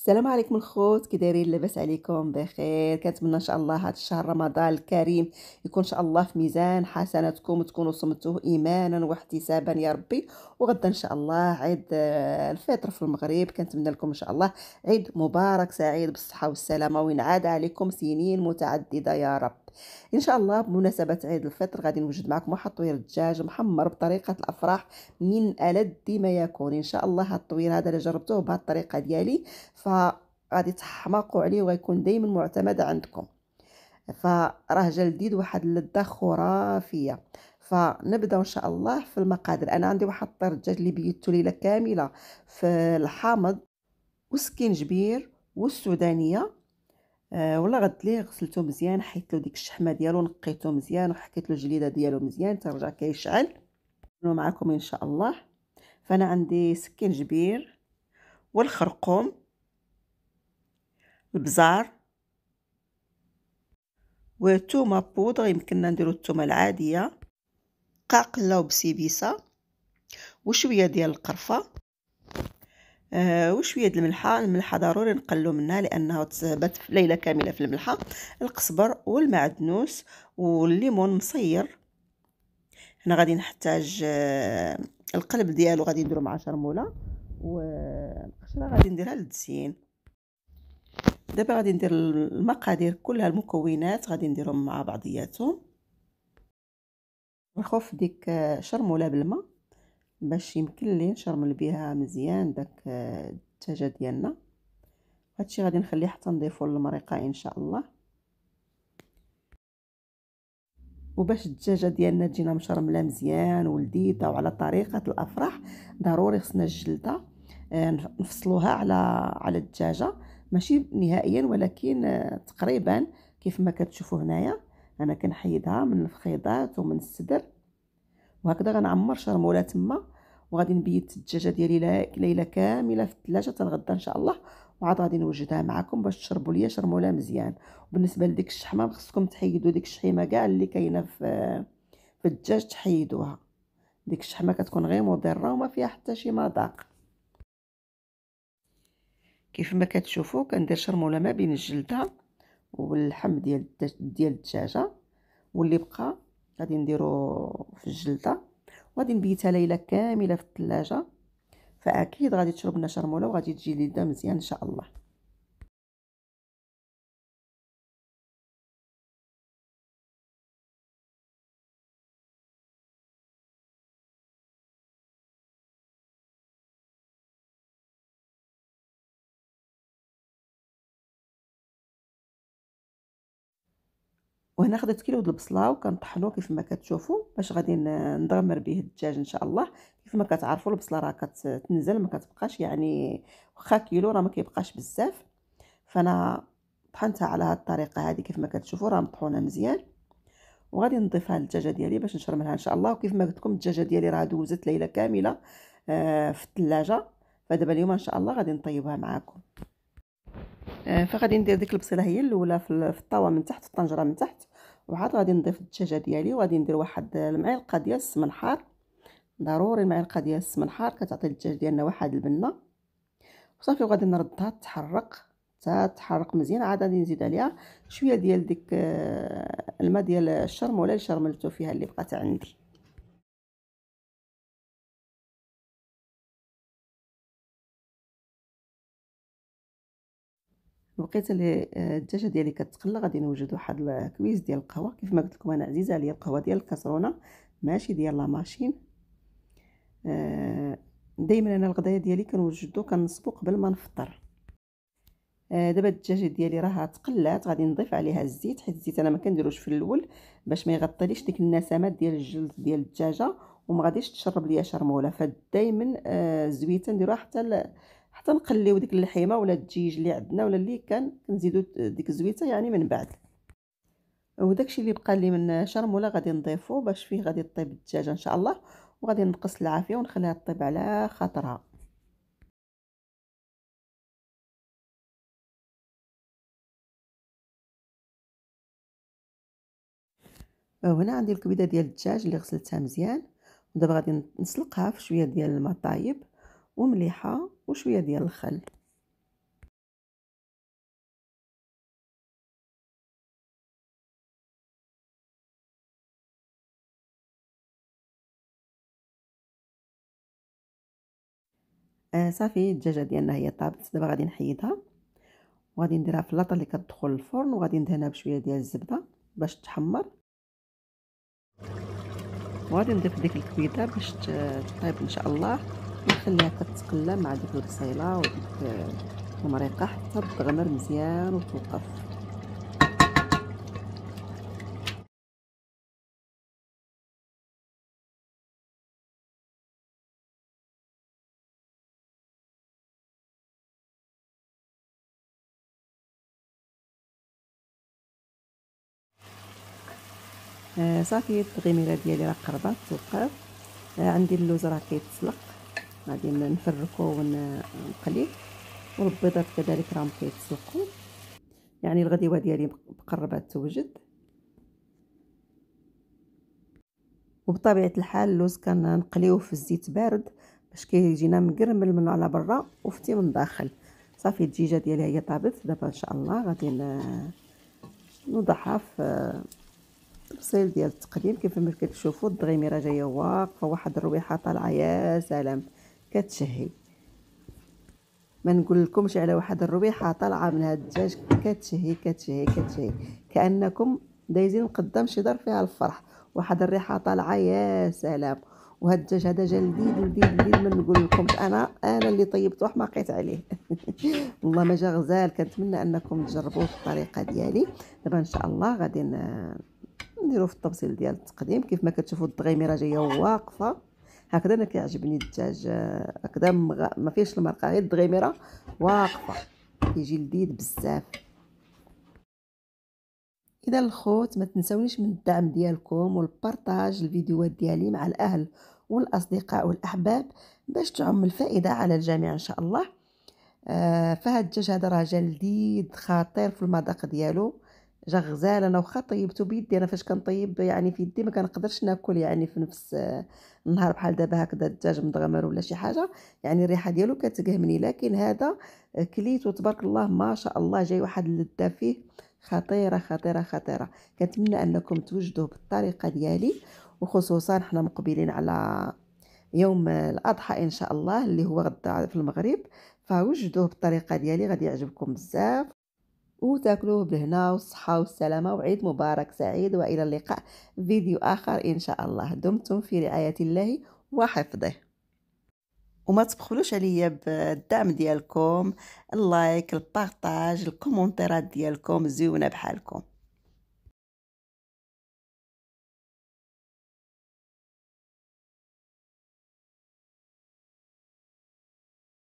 السلام عليكم الخوت كي دايرين لاباس عليكم بخير كنتمنى ان شاء الله هذا الشهر رمضان الكريم يكون ان شاء الله في ميزان حسناتكم وتكونوا صمتوه ايمانا واحتسابا يا ربي وغدا ان شاء الله عيد آه، الفطر في المغرب كنتمنى لكم ان شاء الله عيد مبارك سعيد بالصحه والسلامه وينعاد عليكم سنين متعدده يا رب ان شاء الله بمناسبه عيد الفطر غادي نوجد معكم واحد الطوير الدجاج محمر بطريقه الافراح من الد ما يكون ان شاء الله هاد الطوير هذا اللي جربتوه بهاد الطريقه ديالي فغادي تحماقوا عليه وغيكون دائما معتمد عندكم فراه جلديد واحد اللذه خرافيه فنبدا ان شاء الله في المقادير انا عندي واحد الطير الدجاج اللي بيته ليله كامله في الحامض وسكينجبير والسودانيه أه ولا غد لي غسلته مزيان حيت له ديك الشحمه ديالو نقيته مزيان وحكيت له الجليده ديالو مزيان ترجع كيشعل معكم ان شاء الله فانا عندي جبير والخرقوم البزار وثومه بودر يمكننا نديرو الثومه العاديه قاقله وبسيبيسه وشويه ديال القرفه آه وشويه د الملحه الملحه ضروري نقلو منها لانها تثبت ليله كامله في الملحه القزبر والمعدنوس والليمون مصير هنا غادي نحتاج آه القلب ديالو غادي نديرو مع شرموله والقشره غادي نديرها للتزيين دابا غادي ندير المقادير كلها المكونات غادي نديرهم مع بعضياتهم نخوف ديك آه، شرموله بالماء باش يمكن لي نشرمل بها مزيان داك الدجاجه ديالنا هادشي غادي نخليه حتى نضيفو للمريقه ان شاء الله وباش الدجاجه ديالنا تجينا مشرمله مزيان ولذيذه وعلى طريقه الافراح ضروري خصنا الجلده آه، نفصلوها على على الدجاجه ماشي نهائيا ولكن آه، تقريبا كيف ما كتشوفوا هنايا انا كنحيدها من الفخيضات ومن الصدر وهكذا غنعمر شرموله تما وغادي نبيت الدجاجه ديالي ليله كامله في الثلاجه تنغدا ان شاء الله وعاد غادي نوجدها معكم باش تشربوا ليا شرموله مزيان وبالنسبه لديك الشحمه خصكم تحيدوا ديك الشحيمه كاع اللي كاينه في في الدجاج تحيدوها ديك الشحمه كتكون غير مضره وما فيها حتى شي مذاق كيف ما كتشوفوا كندير شرموله ما بين الجلده واللحم ديال ديال الدجاجه واللي بقى غادي نديرو في الجلده وغادي نبيتها ليله كامله في الثلاجه فاكيد غادي تشرب لنا شرموله وغادي تجي ليده مزيان ان شاء الله وهنا خديت كيلو د البصله وكنطحنو كيف ما كتشوفوا باش غادي نضمر به الدجاج ان شاء الله كيف ما كتعرفوا البصله راه كتنزل ما كتبقاش يعني واخا كيلو راه ما كيبقاش بزاف فانا طحنتها على هذه الطريقه هذه كيف ما كتشوفوا راه مطحونه مزيان وغادي نضيفها للدجاجه ديالي باش نشرملها ان شاء الله وكيف ما قلت لكم الدجاجه ديالي راه دوزت ليله كامله آه، في الثلاجه فدابا اليوم ان شاء الله غادي نطيبها معاكم آه، فغادي ندير ديك البصيله هي الاولى في الطاوه من تحت في الطنجره من تحت وعاد غادي نضيف الدجاجه ديالي وغادي ندير واحد المعلقه ديال السمن حار ضروري المعلقه ديال السمن حار كتعطي الدجاج ديالنا واحد البنه وصافي وغادي نردها تحرق حتى تحرق مزيان عاد غادي نزيد عليها شويه ديال ديك آه، الماء ديال الشرم ولا اللي شرملتو فيها اللي بقات عندي وبقيت آه، الدجاجه ديالي كتقلى غادي نوجد واحد الكويز ديال القهوه كيف ما قلت لكم انا عزيزه عليا القهوه ديال الكسرونه ماشي ديال لا ماشين آه، دائما انا الغدايا ديالي كنوجدو كنصبو قبل ما نفطر آه، دابا الدجاجه ديالي راها تقلات غادي نضيف عليها الزيت حيت الزيت انا ما كنديروش في الاول باش ما يغطيليش ديك النسمات ديال الجلد ديال الدجاجه وما غاديش تشرب ليا شرموله فدائما زويته نديروها حتى حتى نقليو ديك اللحيمه ولا الدجيج اللي عندنا ولا اللي كان كنزيدو ديك الزويته يعني من بعد وداكشي اللي بقى لي من شرموله غادي نضيفو باش فيه غادي طيب الدجاجه ان شاء الله وغادي نقص العافيه ونخليها طيب على خاطرها هنا عندي الكبيده ديال الدجاج اللي غسلتها مزيان ودابا غادي نسلقها في شويه ديال الماء طايب ومليحه وشوية ديال الخل آه صافي الدجاجه ديالنا هي طابت دابا غادي نحيدها وغادي نديرها في اللاطه اللي كتدخل الفرن وغادي ندهنها بشويه ديال الزبده باش تحمر وغادي نضيف ديك الكبيده باش تطيب ان شاء الله ونخليها كتقلى مع ديك البصيله وديك المريقه حتى تغمر مزيان وتوقف آه، صافي الغميره ديالي راه قربت توقف آه، عندي اللوز راه كيتسلق غادي نفركو ونقليه والبيضات كذلك راهم كيتسلقو يعني الغديوه ديالي قربات توجد وبطبيعه الحال اللوز كنقليوه في الزيت بارد باش كيجينا مقرمل من على برا وفتي من داخل صافي الدجيجه ديالي هي طابت دابا ان شاء الله غادي نوضعها في التفصيل ديال التقديم كيف ما كتشوفوا الدغيميره جايه واقفه واحد الرويحه طالعه يا سلام كتشهي ما نقول لكمش على واحد الربيحه طالعه من هاد الدجاج كتشهي كتشهي كتشهي كانكم دايزين قدام شي دار فيها الفرح واحد الريحه طالعه يا سلام وهاد الدجاج هذا جا لذيذ لذيذ لذيذ ما نقول لكمش انا انا اللي طيبته قيت عليه والله ما جا غزال كنتمنى انكم تجربوه الطريقه ديالي دابا ان شاء الله غادي نديرو في التفصيل ديال التقديم كيف ما كتشوفوا الدغيميره جايه واقفه هكذا انا كيعجبني الدجاج آه، هكذا ما فيهش المرقه غير الدغيميره واقفه كيجي لذيذ بزاف اذا الخوت ما تنسونيش من الدعم ديالكم والبارطاج الفيديوهات ديالي مع الاهل والاصدقاء والاحباب باش تعم الفائده على الجميع ان شاء الله آه فهاد الدجاج هذا راه لذيذ خطير في المذاق ديالو جا غزال انا واخا طيبته بيدي انا فاش كنطيب يعني في يدي ما كنقدرش ناكل يعني في نفس النهار بحال دابا هكذا الدجاج مدغمر ولا شي حاجه يعني الريحه ديالو كتقهمني لكن هذا كليته تبارك الله ما شاء الله جاي واحد اللذه فيه خطيره خطيره خطيره كنتمنى انكم توجدوه بالطريقه ديالي وخصوصا حنا مقبلين على يوم الاضحى ان شاء الله اللي هو غدا في المغرب فوجدوه بالطريقه ديالي غادي يعجبكم بزاف وتاكلوه بالهنا والصحة والسلامة وعيد مبارك سعيد وإلى اللقاء فيديو آخر إن شاء الله دمتم في رعاية الله وحفظه وما تبخلوش عليا بالدعم ديالكم اللايك البارتاج الكومنتات ديالكم زيونه بحالكم